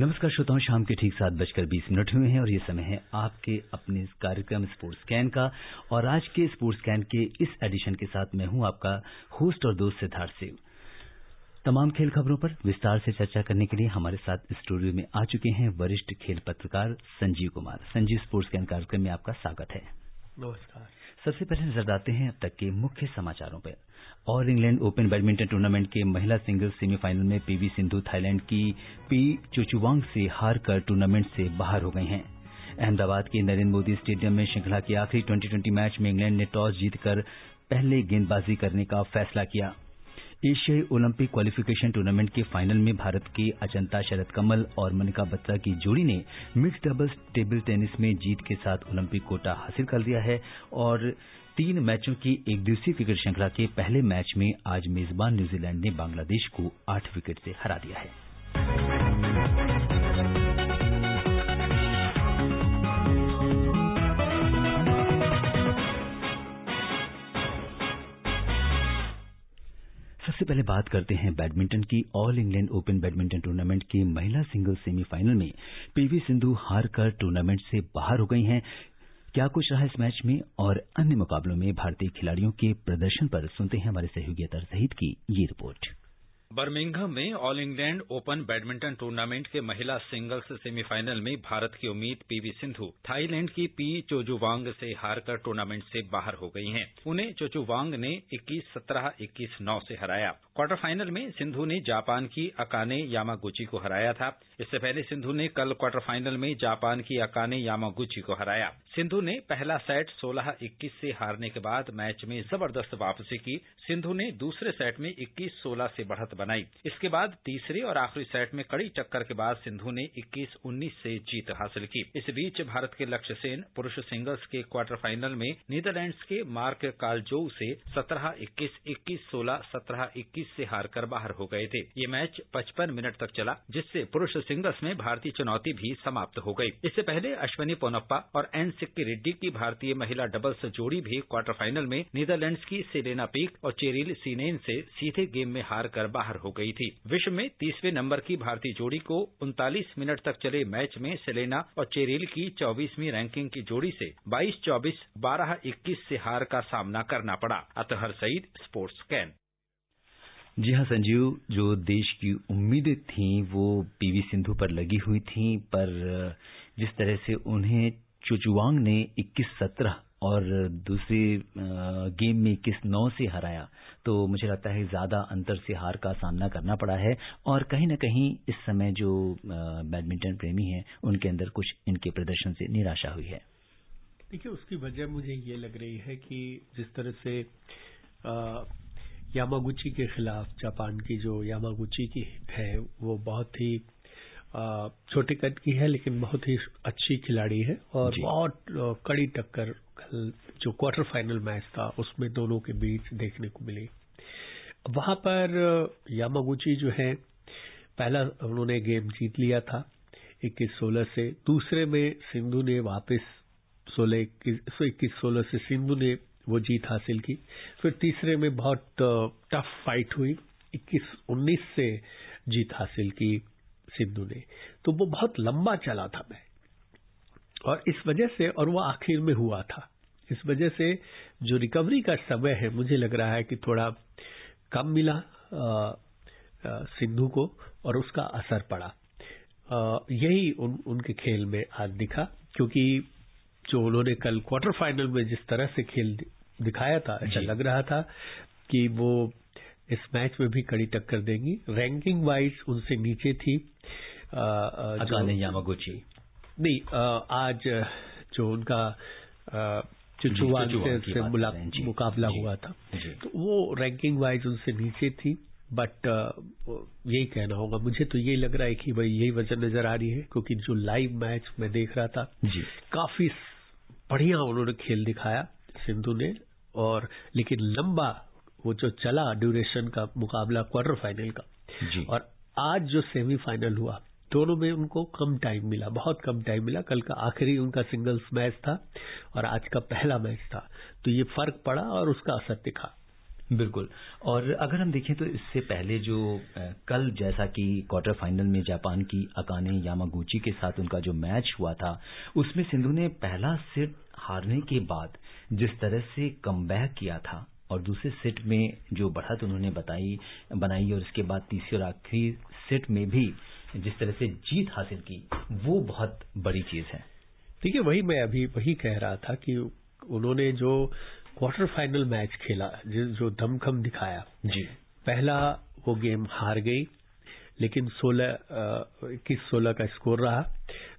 नमस्कार श्रोताओं शाम के ठीक सात बजकर बीस मिनट हुए हैं और ये समय है आपके अपने कार्यक्रम स्पोर्ट्स कैन का और आज के स्पोर्ट्स कैन के इस एडिशन के साथ मैं हूं आपका होस्ट और दोस्त सिद्धार्थ सिंह तमाम खेल खबरों पर विस्तार से चर्चा करने के लिए हमारे साथ स्टूडियो में आ चुके हैं वरिष्ठ खेल पत्रकार संजीव कुमार संजीव स्पोर्ट्स कैन कार्यक्रम में आपका स्वागत है नमस्कार सबसे पहले नजर डालते हैं अब तक के मुख्य समाचारों पर All England open badminton tournament के महिला सिंगल्स सेमीफाइनल में पीवी सिंधु थाईलैंड की पी चुचुवांग से हार कर टूर्नामेंट से बाहर हो गई हैं अहमदाबाद के नरेंद्र मोदी स्टेडियम में श्रृंखला के आखिरी ट्वेंटी मैच में इंग्लैंड ने टॉस जीतकर पहले गेंदबाजी करने का फैसला किया एशियाई ओलंपिक क्वालिफिकेशन टूर्नामेंट के फाइनल में भारत के अचंता शरद कमल और मनिका बत्रा की जोड़ी ने मिक्स डबल्स टेबल टेनिस में जीत के साथ ओलंपिक कोटा हासिल कर लिया है और तीन मैचों की एक दिवसीय क्रिकेट श्रृंखला के पहले मैच में आज मेजबान न्यूजीलैंड ने बांग्लादेश को आठ विकेट से हरा दिया है पहले बात करते हैं बैडमिंटन की All England open badminton tournament के महिला सिंगल सेमीफाइनल में पीवी सिंधु हारकर टूर्नामेंट से बाहर हो गई हैं क्या कुछ रहा इस मैच में और अन्य मुकाबलों में भारतीय खिलाड़ियों के प्रदर्शन पर सुनते हैं हमारे सहयोगी अतर सहित की ये रिपोर्ट बर्मिंघम में All England open badminton tournament के महिला सिंगल्स सेमीफाइनल में भारत की उम्मीद पीवी सिंधु थाईलैंड की पी चोजुवांग से हारकर टूर्नामेंट से बाहर हो गई हैं उन्हें चोजुवांग ने 21 17 21 9 से हराया क्वार्टर फाइनल में सिंधु ने जापान की अकाने यामागुची को हराया था इससे पहले सिंधु ने कल क्वार्टर फाइनल में जापान की अकाने यामागुची को हराया सिंधु ने पहला सेट 16 21 से हारने के बाद मैच में जबरदस्त वापसी की सिंधु ने दूसरे सेट में 21 16 से बढ़त बनाई इसके बाद तीसरे और आखिरी सेट में कड़ी टक्कर के बाद सिंधु ने 21-19 से जीत हासिल की इस बीच भारत के लक्ष्य सेन पुरुष सिंगल्स के क्वार्टर फाइनल में नीदरलैंड्स के मार्क कालजो से 17-21, 21-16, 17-21 से हारकर बाहर हो गए थे ये मैच 55 मिनट तक चला जिससे पुरुष सिंगल्स में भारतीय चुनौती भी समाप्त हो गई इससे पहले अश्विनी पोनप्पा और एन सिक्की रेड्डी की भारतीय महिला डबल्स जोड़ी भी क्वार्टर फाइनल में नीदरलैंड्स की सेलेना पीक और चेरिल सीनेन से सीधे गेम में हार कर बाहर बाहर हो गई थी विश्व में तीसवें नंबर की भारतीय जोड़ी को उनतालीस मिनट तक चले मैच में सेलेना और चेरिल की चौबीसवीं रैंकिंग की जोड़ी से बाईस चौबीस बारह इक्कीस से हार का सामना करना पड़ा अतहर सईद स्पोर्ट्स कैन जी हाँ संजीव जो देश की उम्मीदें थीं वो पीवी सिंधु पर लगी हुई थीं पर जिस तरह से उन्हें चुचुवांग ने 21-17 और दूसरी गेम में किस नौ से हराया तो मुझे लगता है ज्यादा अंतर से हार का सामना करना पड़ा है और कहीं ना कहीं इस समय जो बैडमिंटन प्रेमी हैं उनके अंदर कुछ इनके प्रदर्शन से निराशा हुई है देखिए उसकी वजह मुझे ये लग रही है कि जिस तरह से यामागुची के खिलाफ जापान की जो यामागुची की हिट है वो बहुत ही छोटे कद की है लेकिन बहुत ही अच्छी खिलाड़ी है और बहुत कड़ी टक्कर कल जो क्वार्टर फाइनल मैच था उसमें दोनों के बीच देखने को मिली वहां पर यामागुची जो है पहला उन्होंने गेम जीत लिया था इक्कीस सोलह से दूसरे में सिंधु ने वापस सोलह इक्कीस सोलह से सिंधु ने वो जीत हासिल की फिर तीसरे में बहुत टफ फाइट हुई इक्कीस उन्नीस से जीत हासिल की सिंधु ने तो वो बहुत लंबा चला था मैच और इस वजह से और वो आखिर में हुआ था इस वजह से जो रिकवरी का समय है मुझे लग रहा है कि थोड़ा कम मिला सिंधु को और उसका असर पड़ा आ, यही उन, उनके खेल में आज दिखा क्योंकि जो उन्होंने कल क्वार्टर फाइनल में जिस तरह से खेल दिखाया था ऐसा लग रहा था कि वो इस मैच में भी कड़ी टक्कर देंगी रैंकिंग वाइज उनसे नीचे थी यामागुची नहीं आज जो उनका चुचुवान से, से मुकाबला हुआ था तो वो रैंकिंग वाइज उनसे नीचे थी बट यही कहना होगा मुझे तो यही लग रहा है कि भाई यही वजह नजर आ रही है क्योंकि जो लाइव मैच मैं देख रहा था काफी बढ़िया उन्होंने खेल दिखाया सिंधु ने और लेकिन लंबा वो जो चला ड्यूरेशन का मुकाबला क्वार्टर फाइनल का और आज जो सेमीफाइनल हुआ दोनों में उनको कम टाइम मिला बहुत कम टाइम मिला कल का आखिरी उनका सिंगल्स मैच था और आज का पहला मैच था तो ये फर्क पड़ा और उसका असर दिखा बिल्कुल और अगर हम देखें तो इससे पहले जो कल जैसा कि क्वार्टर फाइनल में जापान की अकाने यामागुची के साथ उनका जो मैच हुआ था उसमें सिंधु ने पहला सेट हारने के बाद जिस तरह से कम किया था और दूसरे सेट में जो बढ़त उन्होंने बताई बनाई और इसके बाद तीसरे और आखिरी सेट में भी जिस तरह से जीत हासिल की वो बहुत बड़ी चीज है ठीक है वही मैं अभी वही कह रहा था कि उन्होंने जो क्वार्टर फाइनल मैच खेला जो दमखम दिखाया जी पहला वो गेम हार गई लेकिन 16 इक्कीस सोलह का स्कोर रहा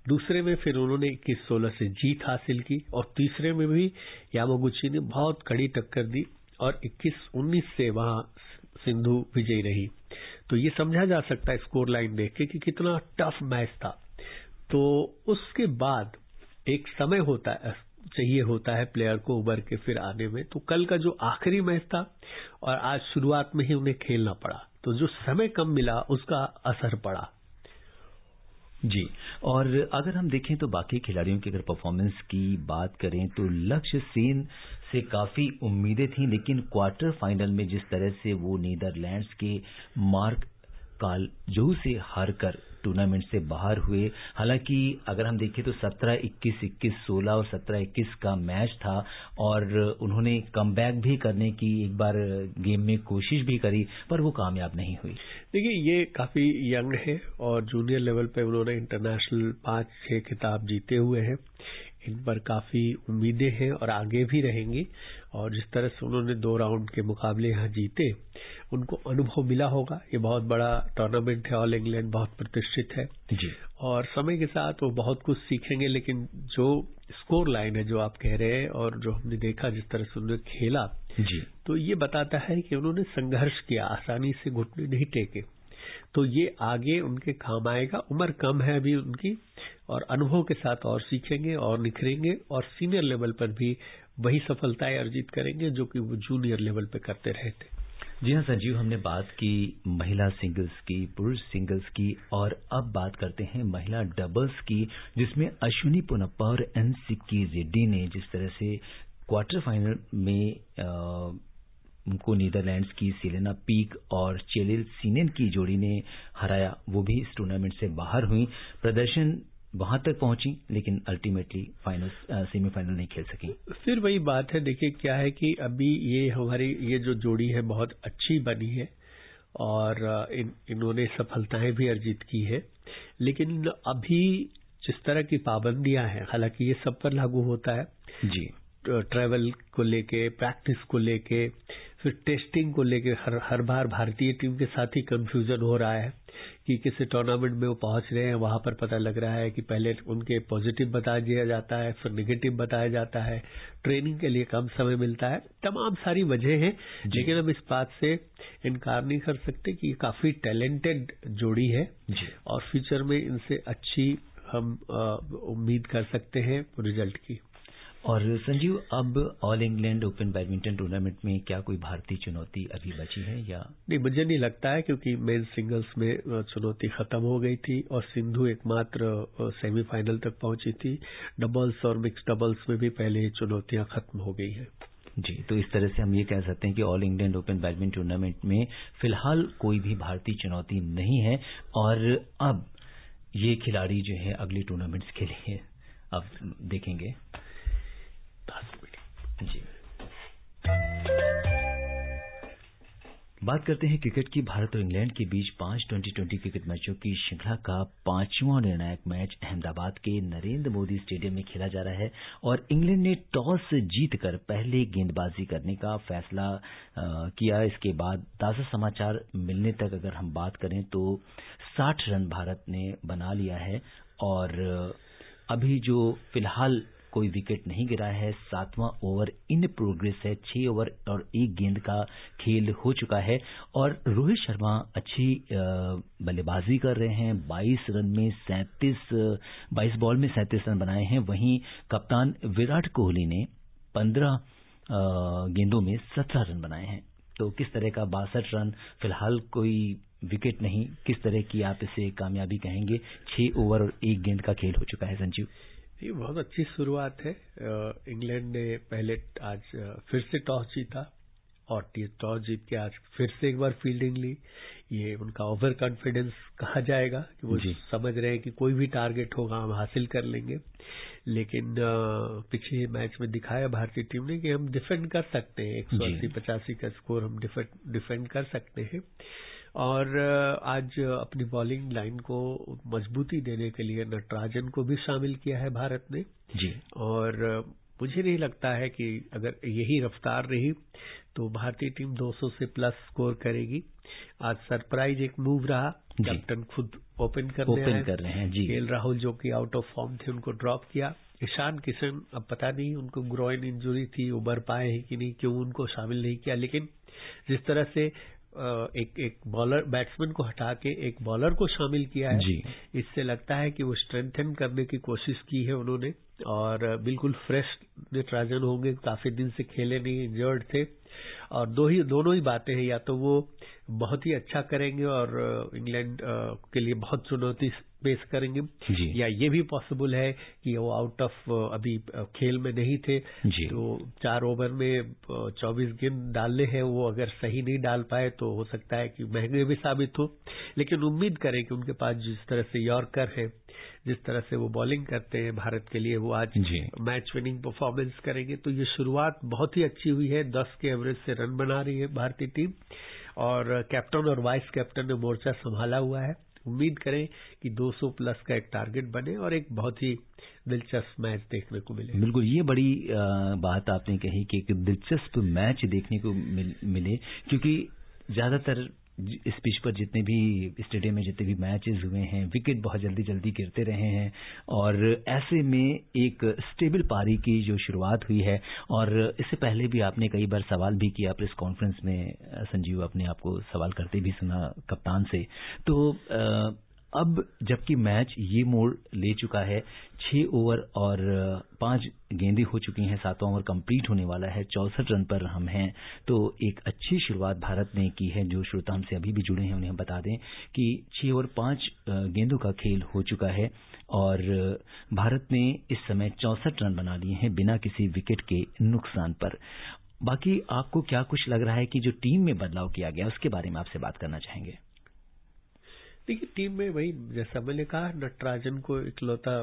दूसरे में फिर उन्होंने इक्कीस सोलह से जीत हासिल की और तीसरे में भी यामोगुची ने बहुत कड़ी टक्कर दी और इक्कीस उन्नीस से वहां सिंधु विजयी रही तो ये समझा जा सकता है स्कोर लाइन देख के कि कितना टफ मैच था तो उसके बाद एक समय होता है चाहिए होता है प्लेयर को उबर के फिर आने में तो कल का जो आखिरी मैच था और आज शुरुआत में ही उन्हें खेलना पड़ा तो जो समय कम मिला उसका असर पड़ा जी और अगर हम देखें तो बाकी खिलाड़ियों की अगर परफॉर्मेंस की बात करें तो लक्ष्य सेन से काफी उम्मीदें थी लेकिन क्वार्टर फाइनल में जिस तरह से वो नीदरलैंड्स के मार्क जो से हारकर टूर्नामेंट से बाहर हुए हालांकि अगर हम देखें तो 17 21 21 16 और 17 21 का मैच था और उन्होंने कम भी करने की एक बार गेम में कोशिश भी करी पर वो कामयाब नहीं हुई देखिए ये काफी यंग है और जूनियर लेवल पे उन्होंने इंटरनेशनल पांच छह खिताब जीते हुए हैं इन पर काफी उम्मीदें हैं और आगे भी रहेंगी और जिस तरह से उन्होंने दो राउंड के मुकाबले यहां जीते उनको अनुभव मिला होगा ये बहुत बड़ा टूर्नामेंट है ऑल इंग्लैंड बहुत प्रतिष्ठित है जी। और समय के साथ वो बहुत कुछ सीखेंगे लेकिन जो स्कोर लाइन है जो आप कह रहे हैं और जो हमने देखा जिस तरह से उन्होंने खेला जी। तो ये बताता है कि उन्होंने संघर्ष किया आसानी से घुटने नहीं टेके तो ये आगे उनके काम आएगा उम्र कम है अभी उनकी और अनुभव के साथ और सीखेंगे और निखरेंगे और सीनियर लेवल पर भी वही सफलताएं अर्जित करेंगे जो कि वो जूनियर लेवल पर करते रहे थे जी हाँ संजीव हमने बात की महिला सिंगल्स की पुरुष सिंगल्स की और अब बात करते हैं महिला डबल्स की जिसमें अश्विनी पुनप्पा और एन सिक्की रेड्डी ने जिस तरह से क्वार्टर फाइनल में आ, उनको नीदरलैंड्स की सिलेना पीक और चेलिल सीनेन की जोड़ी ने हराया वो भी इस टूर्नामेंट से बाहर हुई प्रदर्शन वहां तक पहुंची लेकिन अल्टीमेटली फाइनल सेमीफाइनल नहीं खेल सकी फिर वही बात है देखिए क्या है कि अभी ये हमारी ये जो जोड़ी है बहुत अच्छी बनी है और इन इन्होंने सफलताएं भी अर्जित की है लेकिन अभी जिस तरह की पाबंदियां हैं हालांकि ये सब पर लागू होता है जी ट्रैवल को लेके प्रैक्टिस को लेके फिर टेस्टिंग को लेके हर हर बार भारतीय टीम के साथ ही कंफ्यूजन हो रहा है कि किसी टूर्नामेंट में वो पहुंच रहे हैं वहां पर पता लग रहा है कि पहले उनके पॉजिटिव बता दिया जाता है फिर निगेटिव बताया जाता है ट्रेनिंग के लिए कम समय मिलता है तमाम सारी वजह है लेकिन हम इस बात से इनकार नहीं कर सकते कि ये काफी टैलेंटेड जोड़ी है और फ्यूचर में इनसे अच्छी हम उम्मीद कर सकते हैं रिजल्ट की और संजीव अब All England open badminton tournament में क्या कोई भारतीय चुनौती अभी बची है या नहीं मुझे नहीं लगता है क्योंकि मेन सिंगल्स में चुनौती खत्म हो गई थी और सिंधु एकमात्र सेमीफाइनल तक पहुंची थी डबल्स और मिक्स डबल्स में भी पहले ही चुनौतियां खत्म हो गई हैं जी तो इस तरह से हम ये कह सकते हैं कि all England open badminton tournament में फिलहाल कोई भी भारतीय चुनौती नहीं है और अब ये खिलाड़ी जो है अगले टूर्नामेंट्स के लिए अब देखेंगे जी बात करते हैं क्रिकेट की भारत और इंग्लैंड के बीच पांच ट्वेंटी ट्वेंटी क्रिकेट मैचों की श्रृंखला का पांचवां निर्णायक मैच अहमदाबाद के नरेंद्र मोदी स्टेडियम में खेला जा रहा है और इंग्लैंड ने टॉस जीतकर पहले गेंदबाजी करने का फैसला किया इसके बाद ताजा समाचार मिलने तक अगर हम बात करें तो साठ रन भारत ने बना लिया है और अभी जो फिलहाल कोई विकेट नहीं गिरा है सातवां ओवर इन प्रोग्रेस है छह ओवर और एक गेंद का खेल हो चुका है और रोहित शर्मा अच्छी बल्लेबाजी कर रहे हैं 22 रन में 37 22 बॉल में 37 रन बनाए हैं वहीं कप्तान विराट कोहली ने 15 गेंदों में 17 रन बनाए हैं तो किस तरह का बासठ रन फिलहाल कोई विकेट नहीं किस तरह की आप इसे कामयाबी कहेंगे छह ओवर और एक गेंद का खेल हो चुका है संजीव ये बहुत अच्छी शुरुआत है इंग्लैंड ने पहले आज फिर से टॉस जीता और टॉस जीत के आज फिर से एक बार फील्डिंग ली ये उनका ओवर कॉन्फिडेंस कहा जाएगा कि वो समझ रहे हैं कि कोई भी टारगेट होगा हम हासिल कर लेंगे लेकिन पिछले मैच में दिखाया भारतीय टीम ने कि हम डिफेंड कर सकते हैं एक सौ अस्सी पचासी का स्कोर हम डिफेंड कर सकते हैं और आज अपनी बॉलिंग लाइन को मजबूती देने के लिए नटराजन को भी शामिल किया है भारत ने जी और मुझे नहीं लगता है कि अगर यही रफ्तार रही तो भारतीय टीम 200 से प्लस स्कोर करेगी आज सरप्राइज एक मूव रहा कैप्टन खुद ओपन कर रहे हैं जी एल राहुल जो कि आउट ऑफ फॉर्म थे उनको ड्रॉप किया ईशान किशन अब पता नहीं उनको ग्रोइन इंजरी थी उबर पाए हैं कि नहीं क्यों उनको शामिल नहीं किया लेकिन जिस तरह से एक एक बॉलर बैट्समैन को हटा के एक बॉलर को शामिल किया है इससे लगता है कि वो स्ट्रेंथन करने की कोशिश की है उन्होंने और बिल्कुल फ्रेश ट्राजन होंगे काफी दिन से खेले नहीं इंजर्ड थे और दो ही दोनों ही बातें हैं या तो वो बहुत ही अच्छा करेंगे और इंग्लैंड के लिए बहुत चुनौती पेश करेंगे या ये भी पॉसिबल है कि वो आउट ऑफ अभी खेल में नहीं थे तो चार ओवर में 24 गेंद डालने हैं वो अगर सही नहीं डाल पाए तो हो सकता है कि महंगे भी साबित हो लेकिन उम्मीद करें कि उनके पास जिस तरह से यॉर्कर है जिस तरह से वो बॉलिंग करते हैं भारत के लिए वो आज मैच विनिंग परफॉर्मेंस करेंगे तो ये शुरुआत बहुत ही अच्छी हुई है दस के एवरेज से रन बना रही है भारतीय टीम और कैप्टन और वाइस कैप्टन ने मोर्चा संभाला हुआ है उम्मीद करें कि 200 प्लस का एक टारगेट बने और एक बहुत ही दिलचस्प मैच देखने को मिले बिल्कुल ये बड़ी बात आपने कही कि एक दिलचस्प मैच देखने को मिले क्योंकि ज्यादातर इस पिच पर जितने भी स्टेडियम में जितने भी मैचेस हुए हैं विकेट बहुत जल्दी जल्दी गिरते रहे हैं और ऐसे में एक स्टेबल पारी की जो शुरुआत हुई है और इससे पहले भी आपने कई बार सवाल भी किया प्रेस कॉन्फ्रेंस में संजीव अपने आपको सवाल करते भी सुना कप्तान से तो आ, अब जबकि मैच ये मोड़ ले चुका है छह ओवर और पांच गेंदें हो चुकी हैं सातवां ओवर कंप्लीट होने वाला है चौसठ रन पर हम हैं तो एक अच्छी शुरुआत भारत ने की है जो श्रोता हमसे अभी भी जुड़े हैं उन्हें हम बता दें कि छह ओवर पांच गेंदों का खेल हो चुका है और भारत ने इस समय चौसठ रन बना लिए हैं बिना किसी विकेट के नुकसान पर बाकी आपको क्या कुछ लग रहा है कि जो टीम में बदलाव किया गया उसके बारे में आपसे बात करना चाहेंगे देखिए टीम में वही जैसा मैंने कहा नटराजन को इकलौता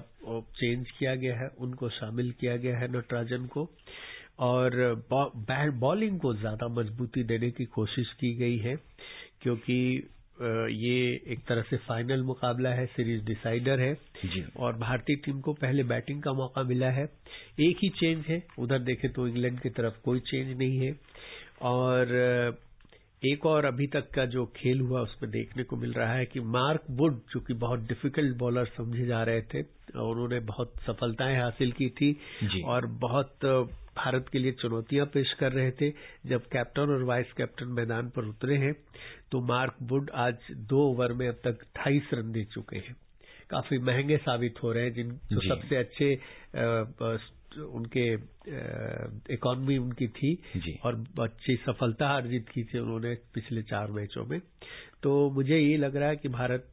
चेंज किया गया है उनको शामिल किया गया है नटराजन को और बॉलिंग को ज्यादा मजबूती देने की कोशिश की गई है क्योंकि ये एक तरह से फाइनल मुकाबला है सीरीज डिसाइडर है और भारतीय टीम को पहले बैटिंग का मौका मिला है एक ही चेंज है उधर देखें तो इंग्लैंड की तरफ कोई चेंज नहीं है और एक और अभी तक का जो खेल हुआ उसमें देखने को मिल रहा है कि मार्क वुड जो कि बहुत डिफिकल्ट बॉलर समझे जा रहे थे और उन्होंने बहुत सफलताएं हासिल की थी और बहुत भारत के लिए चुनौतियां पेश कर रहे थे जब कैप्टन और वाइस कैप्टन मैदान पर उतरे हैं तो मार्क वुड आज दो ओवर में अब तक अट्ठाईस रन दे चुके हैं काफी महंगे साबित हो रहे हैं जिन जो सबसे अच्छे उनके इकोनॉमी उनकी थी और अच्छी सफलता अर्जित की थी उन्होंने पिछले चार मैचों में तो मुझे ये लग रहा है कि भारत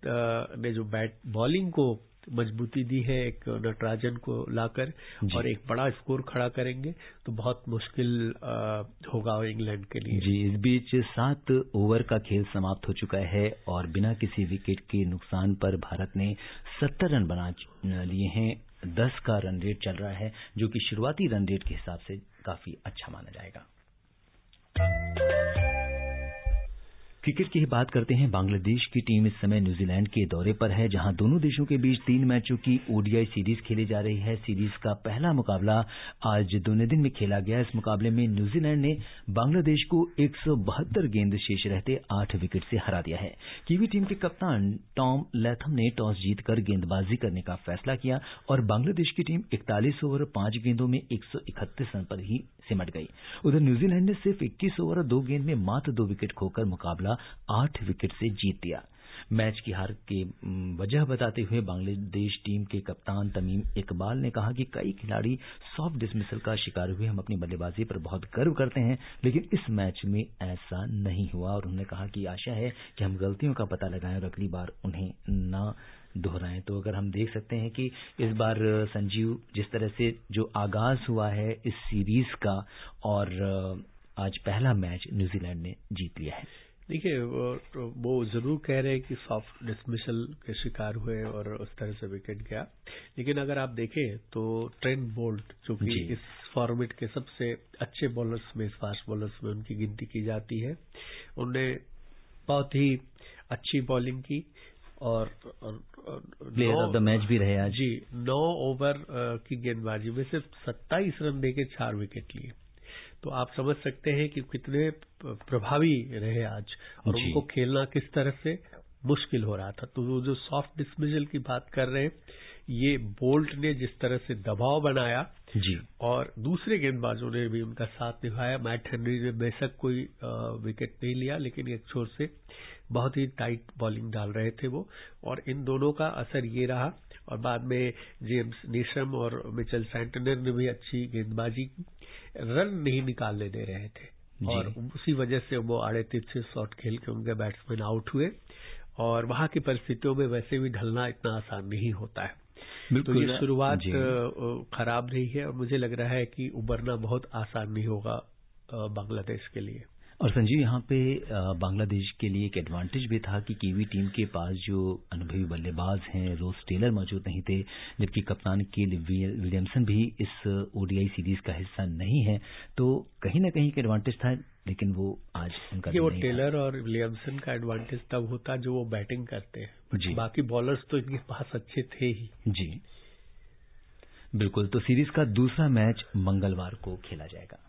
ने जो बैट बॉलिंग को मजबूती दी है एक नटराजन को लाकर और एक बड़ा स्कोर खड़ा करेंगे तो बहुत मुश्किल होगा इंग्लैंड के लिए जी इस बीच सात ओवर का खेल समाप्त हो चुका है और बिना किसी विकेट के नुकसान पर भारत ने सत्तर रन बना लिए हैं दस का रन रेट चल रहा है जो कि शुरूआती रन रेट के हिसाब से काफी अच्छा माना जाएगा क्रिकेट की ही बात करते हैं बांग्लादेश की टीम इस समय न्यूजीलैंड के दौरे पर है जहां दोनों देशों के बीच तीन मैचों की ओडीआई सीरीज खेली जा रही है सीरीज का पहला मुकाबला आज दोनों दिन में खेला गया इस मुकाबले में न्यूजीलैंड ने बांग्लादेश को एक गेंद शेष रहते आठ विकेट से हरा दिया है कीवी टीम के कप्तान टॉम लैथम ने टॉस जीतकर गेंदबाजी करने का फैसला किया और बांग्लादेश की टीम इकतालीस ओवर पांच गेंदों में एक रन पर ही सिमट गई उधर न्यूजीलैंड ने सिर्फ इक्कीस ओवर और दो गेंद में मात्र दो विकेट खोकर मुकाबला आठ विकेट से जीत दिया है मैच की हार की वजह बताते हुए बांग्लादेश टीम के कप्तान तमीम इकबाल ने कहा कि कई खिलाड़ी सॉफ्ट डिसमिसल का शिकार हुए हम अपनी बल्लेबाजी पर बहुत गर्व करते हैं लेकिन इस मैच में ऐसा नहीं हुआ और उन्होंने कहा कि आशा है कि हम गलतियों का पता लगाएं और अगली बार उन्हें न दोहराएं तो अगर हम देख सकते हैं कि इस बार संजीव जिस तरह से जो आगाज हुआ है इस सीरीज का और आज पहला मैच न्यूजीलैंड ने जीत लिया है देखिए वो जरूर कह रहे हैं कि सॉफ्ट डिसमिसल के शिकार हुए और उस तरह से विकेट गया लेकिन अगर आप देखें तो ट्रेंड बोल्ट जो कि इस फॉर्मेट के सबसे अच्छे बॉलर्स में फास्ट बॉलर्स में उनकी गिनती की जाती है उन्होंने बहुत ही अच्छी बॉलिंग की और, और, और प्लेयर ऑफ द मैच भी रहे आज जी नौ ओवर की गेंदबाजी में सिर्फ सत्ताईस रन देकर चार विकेट लिए तो आप समझ सकते हैं कि कितने प्रभावी रहे आज और उनको खेलना किस तरह से मुश्किल हो रहा था तो वो जो सॉफ्ट डिस्मिजल की बात कर रहे हैं ये बोल्ट ने जिस तरह से दबाव बनाया जी और दूसरे गेंदबाजों ने भी उनका साथ निभाया मैट हेनरी ने बेशक कोई विकेट नहीं लिया लेकिन एक छोर से बहुत ही टाइट बॉलिंग डाल रहे थे वो और इन दोनों का असर ये रहा और बाद में जेम्स नेशम और मिचेल सैंटनर ने भी अच्छी गेंदबाजी रन नहीं निकालने दे रहे थे और उसी वजह से वो आड़े तिरछे शॉट खेल के उनके बैट्समैन आउट हुए और वहां की परिस्थितियों में वैसे भी ढलना इतना आसान नहीं होता है तो ये शुरुआत खराब रही है और मुझे लग रहा है कि उबरना बहुत आसान नहीं होगा बांग्लादेश के लिए और संजीव यहाँ पे बांग्लादेश के लिए एक एडवांटेज भी था कि कीवी टीम के पास जो अनुभवी बल्लेबाज हैं रोज टेलर मौजूद नहीं थे जबकि कप्तान के विलियमसन भी इस ओडीआई सीरीज का हिस्सा नहीं है तो कहीं ना कहीं एक एडवांटेज था लेकिन वो आज उनका वो टेलर और विलियमसन का एडवांटेज तब होता जो वो बैटिंग करते हैं जी बाकी बॉलर्स तो इनके पास अच्छे थे ही जी बिल्कुल तो सीरीज का दूसरा मैच मंगलवार को खेला जाएगा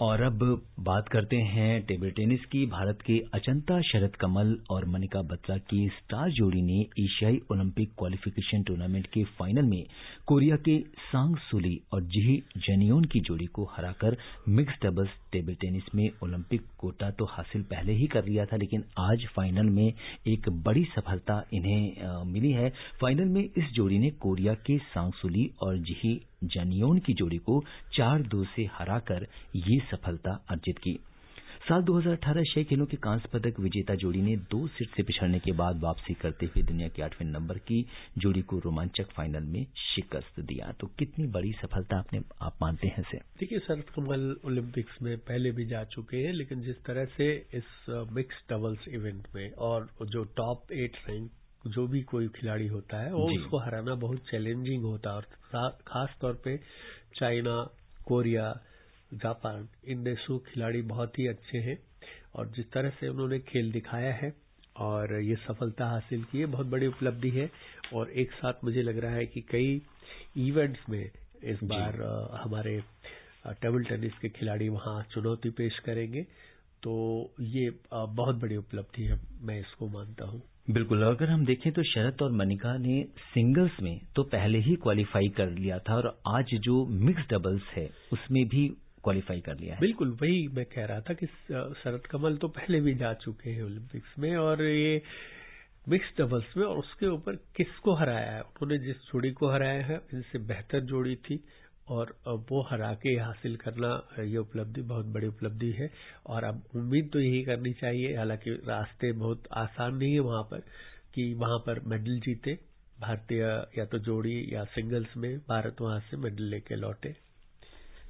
और अब बात करते हैं टेबल टेनिस की भारत के अचंता शरद कमल और मनिका बत्रा की स्टार जोड़ी ने एशियाई ओलंपिक क्वालिफिकेशन टूर्नामेंट के फाइनल में कोरिया के सांग सुली और जिही जेनियोन की जोड़ी को हराकर मिक्स डबल्स टेबल टेनिस में ओलंपिक कोटा तो हासिल पहले ही कर लिया था लेकिन आज फाइनल में एक बड़ी सफलता इन्हें मिली है फाइनल में इस जोड़ी ने कोरिया के सांग सुली और जिही जनियोन की जोड़ी को चार दो से हराकर ये सफलता अर्जित की साल 2018 एशियाई खेलों के कांस्य पदक विजेता जोड़ी ने दो सीट से पिछड़ने के बाद वापसी करते हुए दुनिया के आठवें नंबर की जोड़ी को रोमांचक फाइनल में शिकस्त दिया तो कितनी बड़ी सफलता अपने आप मानते हैं देखिए सर्फ कमल ओलंपिक्स में पहले भी जा चुके हैं लेकिन जिस तरह से इस मिक्स डबल्स इवेंट में और जो टॉप एट रैंक जो भी कोई खिलाड़ी होता है वो उसको हराना बहुत चैलेंजिंग होता है और खास तौर पे चाइना कोरिया जापान इन देशों खिलाड़ी बहुत ही अच्छे हैं और जिस तरह से उन्होंने खेल दिखाया है और ये सफलता हासिल की है बहुत बड़ी उपलब्धि है और एक साथ मुझे लग रहा है कि कई इवेंट्स में इस बार हमारे टेबल टेनिस के खिलाड़ी वहां चुनौती पेश करेंगे तो ये बहुत बड़ी उपलब्धि है मैं इसको मानता हूं बिल्कुल अगर हम देखें तो शरत और मनिका ने सिंगल्स में तो पहले ही क्वालिफाई कर लिया था और आज जो मिक्स डबल्स है उसमें भी क्वालिफाई कर लिया है बिल्कुल वही मैं कह रहा था कि शरत कमल तो पहले भी जा चुके हैं ओलंपिक्स में और ये मिक्स डबल्स में और उसके ऊपर किसको हराया है उन्होंने जिस जोड़ी को हराया है इनसे बेहतर जोड़ी थी और वो हरा के हासिल करना ये उपलब्धि बहुत बड़ी उपलब्धि है और अब उम्मीद तो यही करनी चाहिए हालांकि रास्ते बहुत आसान नहीं है वहां पर कि वहां पर मेडल जीते भारतीय या तो जोड़ी या सिंगल्स में भारत वहां से मेडल लेके लौटे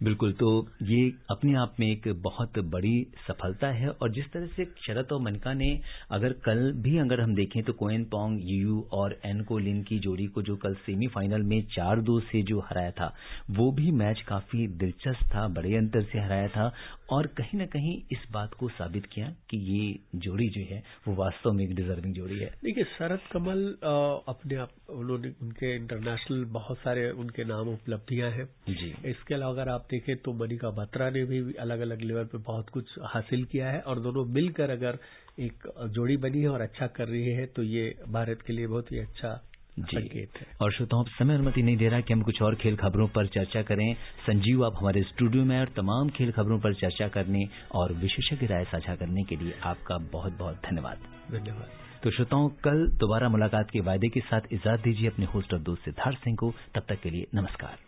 बिल्कुल तो ये अपने आप में एक बहुत बड़ी सफलता है और जिस तरह से शरत और मनका ने अगर कल भी अगर हम देखें तो कोयन पोंग यू और को लिन की जोड़ी को जो कल सेमीफाइनल में चार दो से जो हराया था वो भी मैच काफी दिलचस्प था बड़े अंतर से हराया था और कहीं ना कहीं इस बात को साबित किया कि ये जोड़ी जो है वो वास्तव में एक डिजर्विंग जोड़ी है देखिए शरद कमल अपने आप उन्होंने उनके इंटरनेशनल बहुत सारे उनके नाम उपलब्धियां हैं जी इसके अलावा अगर आप देखें तो मनिका बत्रा ने भी अलग अलग लेवल पर बहुत कुछ हासिल किया है और दोनों मिलकर अगर एक जोड़ी बनी है और अच्छा कर रही है तो ये भारत के लिए बहुत ही अच्छा है और श्रोताओं समय अनुमति नहीं दे रहा कि हम कुछ और खेल खबरों पर चर्चा करें संजीव आप हमारे स्टूडियो में और तमाम खेल खबरों पर चर्चा करने और विशेषज्ञ राय साझा करने के लिए आपका बहुत बहुत धन्यवाद धन्यवाद तो श्रोताओं कल दोबारा मुलाकात के वायदे के साथ इजाजत दीजिए अपने होस्ट और दोस्त सिद्धार्थ सिंह को तब तक के लिए नमस्कार